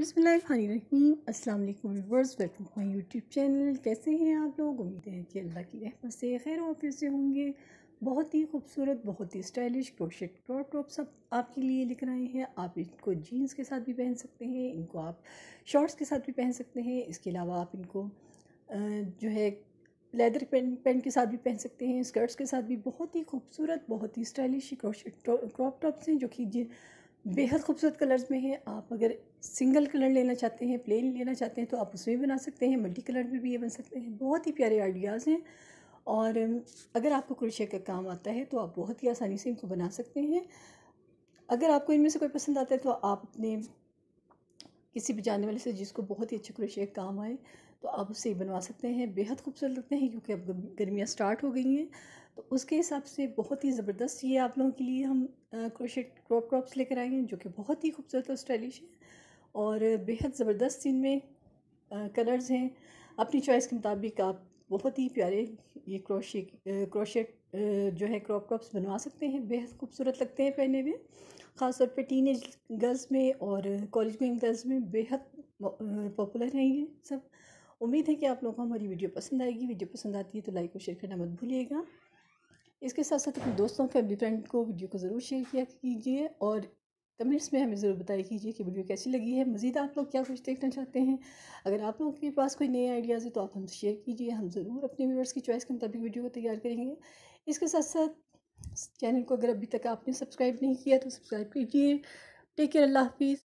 बसमीम अस्सलाम वालेकुम welcome to my YouTube channel कैसे हैं आप लोग उम्मीद है कि अल्लाह की रहमत से खैर ऑफिस से होंगे बहुत ही खूबसूरत बहुत ही स्टाइलिश क्रोशेट क्रॉप टॉप सब आपके लिए लिख रहे हैं आप इनको जीन्स के साथ भी पहन सकते हैं इनको आप शॉर्ट्स के साथ भी पहन सकते हैं इसके अलावा आप इनको जो है लेदर पेंट पेंट के साथ भी पहन सकते हैं स्कर्ट्स के साथ भी बहुत ही खूबसूरत बहुत ही स्टाइलिश क्रोशेट क्रॉप टॉप्स हैं जो कि बेहद खूबसूरत कलर्स में है आप अगर सिंगल कलर लेना चाहते हैं प्लेन लेना चाहते हैं तो आप उसमें भी बना सकते हैं मल्टी कलर में भी ये बन सकते हैं बहुत ही प्यारे आइडियाज़ हैं और अगर आपको क्रोशिया का काम आता है तो आप बहुत ही आसानी से इनको बना सकते हैं अगर आपको इनमें से कोई पसंद आता है तो आप अपने किसी भी जानने वाले से जिसको बहुत ही अच्छे क्रोशिया का काम आए तो आप उससे बनवा सकते हैं बेहद खूबसूरत लगते हैं क्योंकि अब गर्मियाँ स्टार्ट हो गई हैं तो उसके हिसाब से बहुत ही ज़बरदस्त ये आप लोगों के लिए हम क्रोशेट क्रॉप क्रॉप्स लेकर आए हैं जो कि बहुत ही खूबसूरत और स्टाइलिश है और बेहद ज़बरदस्त इनमें कलर्स हैं अपनी चॉइस के मुताबिक आप बहुत ही प्यारे ये क्रोशे क्रोशेट जो है क्रॉप क्रॉप्स बनवा सकते हैं बेहद खूबसूरत लगते हैं पहने हुए ख़ासतौर पर टीन एज गर्ल्स में और कॉलेज गोइंग गर्ल्स में बेहद पॉपुलर हैं ये सब उम्मीद है कि आप लोगों को हमारी वीडियो पसंद आएगी वीडियो पसंद आती है तो लाइक और शेयर करना मत भूलिएगा इसके साथ साथ अपने दोस्तों फैमिली फ्रेंड को वीडियो को ज़रूर शेयर किया कीजिए और कमेंट्स में हमें ज़रूर बताया कीजिए कि वीडियो कैसी लगी है मज़ीद आप लोग क्या कुछ देखना चाहते हैं अगर आप लोगों के पास कोई नए आइडियाज़ है तो आप हमसे शेयर कीजिए हम ज़रूर अपने व्यूवर्स की चॉइस के मुताबिक वीडियो को तैयार करेंगे इसके साथ साथ चैनल को अगर अभी तक आपने सब्सक्राइब नहीं किया तो सब्सक्राइब कीजिए टेक केयर अल्लाह हाफिज़